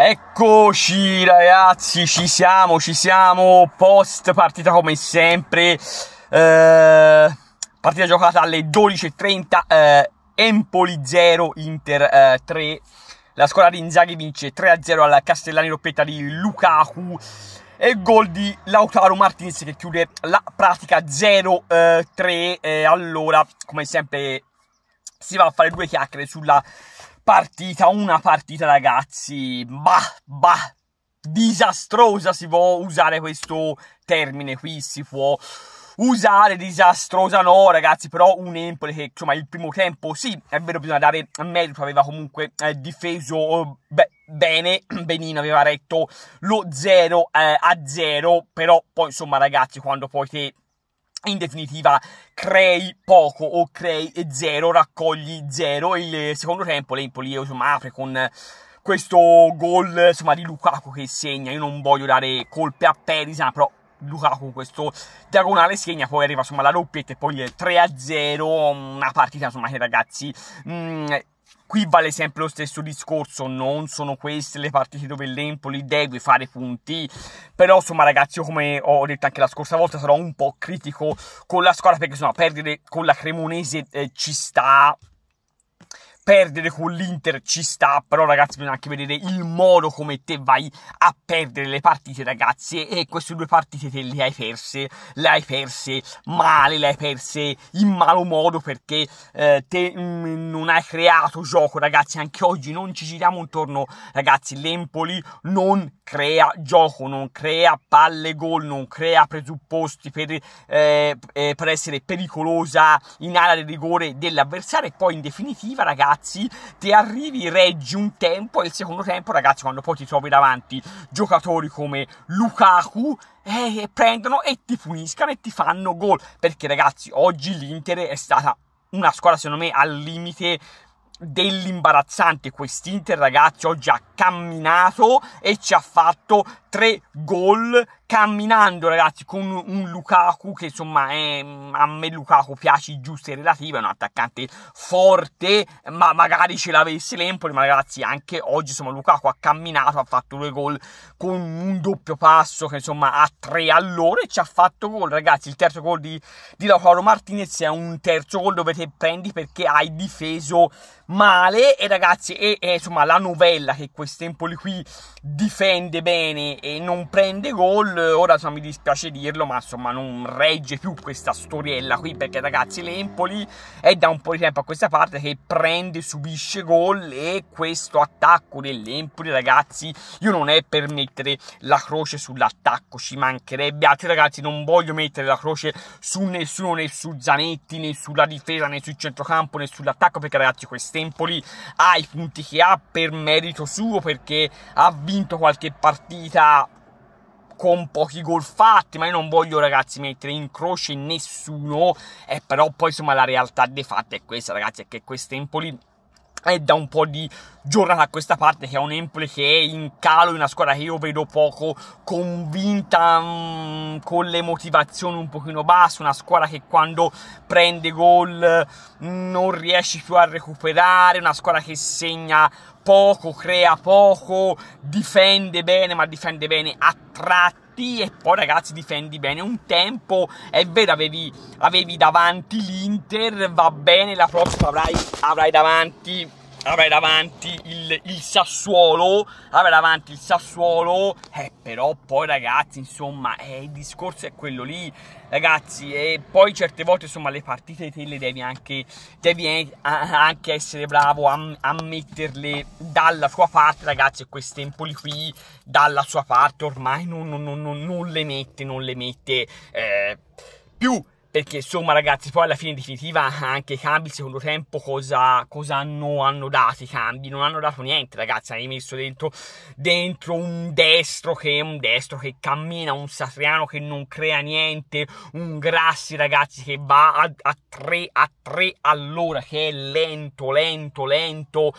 Eccoci ragazzi, ci siamo, ci siamo, post partita come sempre, eh, partita giocata alle 12.30, eh, Empoli 0, Inter eh, 3, la squadra di Inzaghi vince 3-0 al Castellani Roppetta di Lukaku e gol di Lautaro Martinez che chiude la pratica 0-3, eh, allora come sempre si va a fare due chiacchiere sulla partita, una partita ragazzi, bah, bah, disastrosa si può usare questo termine qui, si può usare disastrosa no ragazzi però un Empoli che insomma il primo tempo sì è vero bisogna dare merito aveva comunque eh, difeso oh, beh, bene benino aveva retto lo 0 eh, a 0 però poi insomma ragazzi quando poi te in definitiva crei poco o crei zero, raccogli zero. Il secondo tempo l'Empoli insomma, apre con questo gol insomma, di Lukaku che segna. Io non voglio dare colpe a Perisic, però Lukaku con questo diagonale segna, poi arriva insomma la doppietta e poi il 3-0, una partita insomma che ragazzi... Mh, mm, Qui vale sempre lo stesso discorso, non sono queste le partite dove l'Empoli deve fare punti, però insomma ragazzi, io come ho detto anche la scorsa volta, sarò un po' critico con la squadra perché insomma perdere con la Cremonese eh, ci sta perdere con l'Inter ci sta, però ragazzi bisogna anche vedere il modo come te vai a perdere le partite ragazzi e queste due partite te le hai perse, le hai perse male, le hai perse in malo modo perché eh, te mh, mm, non hai creato gioco ragazzi, anche oggi non ci giriamo intorno ragazzi, l'Empoli non crea gioco, non crea palle gol, non crea presupposti per, eh, eh per essere pericolosa in area di rigore dell'avversario e poi in definitiva ragazzi ragazzi, ti arrivi, reggi un tempo e il secondo tempo, ragazzi, quando poi ti trovi davanti giocatori come Lukaku, eh, prendono e ti puniscano e ti fanno gol. Perché, ragazzi, oggi l'Inter è stata una squadra, secondo me, al limite dell'imbarazzante. Quest'Inter, ragazzi, oggi ha camminato e ci ha fatto tre gol camminando ragazzi con un Lukaku che insomma è, a me Lukaku piace giusto e relativo è un attaccante forte ma magari ce l'avesse l'Empoli ma ragazzi anche oggi insomma Lukaku ha camminato ha fatto due gol con un doppio passo che insomma a tre all'ora e ci ha fatto gol ragazzi il terzo gol di, di Lautaro Martinez è un terzo gol dove te prendi perché hai difeso male e ragazzi è, e insomma la novella che quest'Empoli qui difende bene e non prende gol. Ora so, mi dispiace dirlo, ma insomma non regge più questa storiella qui perché ragazzi l'Empoli è da un po' di tempo a questa parte che prende, subisce gol e questo attacco dell'Empoli ragazzi io non è per mettere la croce sull'attacco, ci mancherebbe. Altri ragazzi non voglio mettere la croce su nessuno, né su Zanetti, né sulla difesa, né sul centrocampo, né sull'attacco perché ragazzi quest'Empoli ha i punti che ha per merito suo perché ha vinto qualche partita con pochi gol fatti, ma io non voglio ragazzi mettere in croce nessuno, eh, però poi insomma la realtà dei fatti è questa ragazzi, è che quest'Empoli è da un po' di giornata a questa parte che è un Empoli che è in calo, una squadra che io vedo poco convinta, mh, mm, con le motivazioni un pochino basse, una squadra che quando prende gol mm, non riesce più a recuperare, una squadra che segna poco, crea poco, difende bene, ma difende bene a tratti e poi ragazzi difendi bene un tempo è vero avevi, avevi davanti l'Inter va bene la prossima avrai, avrai davanti avrai davanti il, il Sassuolo, avrai davanti il Sassuolo, eh, però poi ragazzi, insomma, eh, il discorso è quello lì, ragazzi, e eh, poi certe volte, insomma, le partite te le devi anche, devi eh, anche essere bravo a, a metterle dalla sua parte, ragazzi, e questi Empoli qui dalla sua parte ormai non, non, non, non le mette, non le mette eh, più perché insomma ragazzi poi alla fine in definitiva anche i cambi secondo tempo cosa, cosa hanno, hanno, dato i cambi non hanno dato niente ragazzi hai messo dentro, dentro un destro che è un destro che cammina un Satriano che non crea niente un Grassi ragazzi che va a, a 3 a tre all'ora che è lento lento lento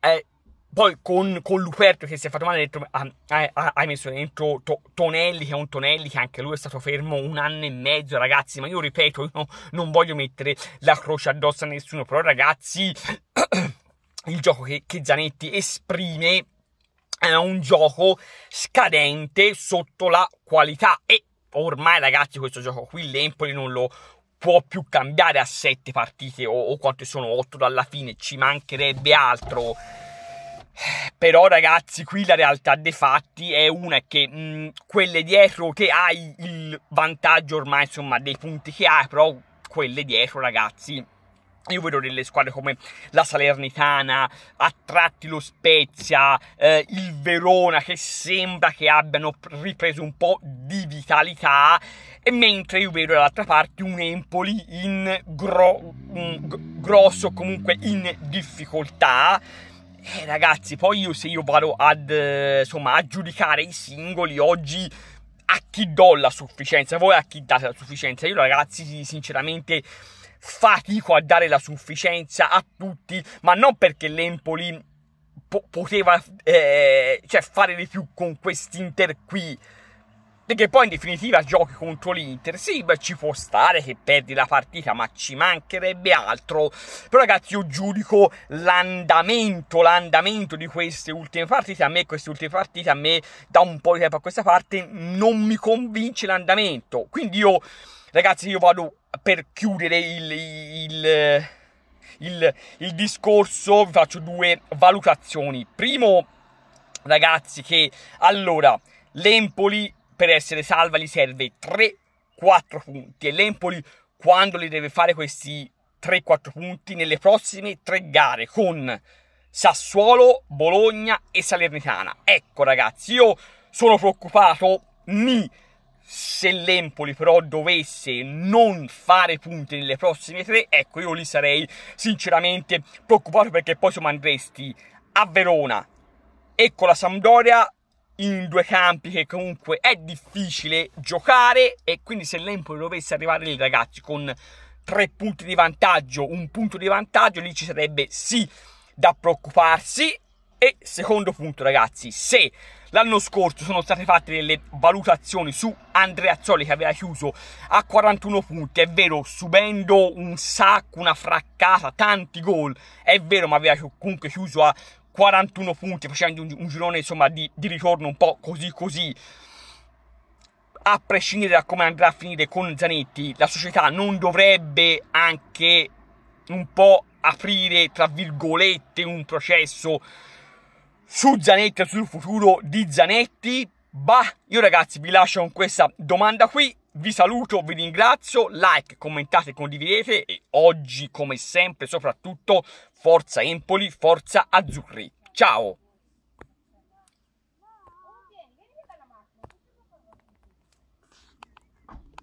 eh, poi con, con Luperto che si è fatto male dentro, ah, ah, hai messo dentro to, Tonelli, che è un Tonelli che anche lui è stato fermo un anno e mezzo, ragazzi. Ma io ripeto, io non voglio mettere la croce addosso a nessuno, però ragazzi, il gioco che, che Zanetti esprime è un gioco scadente sotto la qualità e ormai ragazzi questo gioco qui l'Empoli non lo può più cambiare a sette partite o, o quante sono otto dalla fine ci mancherebbe altro però ragazzi, qui la realtà dei fatti è una che mh, quelle dietro che hai il vantaggio ormai insomma dei punti che hai, però quelle dietro ragazzi io vedo delle squadre come la Salernitana, a tratti lo Spezia, eh, il Verona che sembra che abbiano ripreso un po' di vitalità, mentre io vedo dall'altra parte un Empoli in gro- grosso, comunque in difficoltà eh, ragazzi, poi io, se io vado ad, eh, insomma, a giudicare i singoli oggi a chi do la sufficienza, voi a chi date la sufficienza? Io ragazzi, sinceramente fatico a dare la sufficienza a tutti, ma non perché l'Empoli po- poteva eh, cioè, fare di più con quest'Inter qui, che poi in definitiva giochi contro l'Inter. Sì, beh, ci può stare che perdi la partita, ma ci mancherebbe altro. Però, ragazzi, io giudico l'andamento, l'andamento di queste ultime partite. A me, queste ultime partite, a me da un po' di tempo a questa parte non mi convince l'andamento. Quindi io, ragazzi, io vado per chiudere il, il, il, il discorso, vi faccio due valutazioni. Primo, ragazzi, che allora l'Empoli per essere salva gli serve 3-4 punti e l'Empoli quando li deve fare questi 3-4 punti nelle prossime tre gare con Sassuolo, Bologna e Salernitana. Ecco ragazzi, io sono preoccupato, mi se l'Empoli però dovesse non fare punti nelle prossime tre, ecco io li sarei sinceramente preoccupato perché poi insomma andresti a Verona e con la Sampdoria in due campi che comunque è difficile giocare e quindi se l'Empoli dovesse arrivare lì ragazzi con tre punti di vantaggio, un punto di vantaggio, lì ci sarebbe sì da preoccuparsi e secondo punto ragazzi, se l'anno scorso sono state fatte delle valutazioni su Andrea Zoli che aveva chiuso a 41 punti, è vero, subendo un sacco, una fraccata, tanti gol, è vero, ma aveva comunque chiuso a 41 punti facendo un, un girone insomma di, di ritorno un po' così così a prescindere da come andrà a finire con Zanetti, la società non dovrebbe anche un po' aprire, tra virgolette, un processo su Zanetti, sul futuro di Zanetti, Bah, io ragazzi vi lascio con questa domanda qui, vi saluto, vi ringrazio, like, commentate, condividete e oggi come sempre soprattutto forza Empoli, forza Azzurri. Ciao!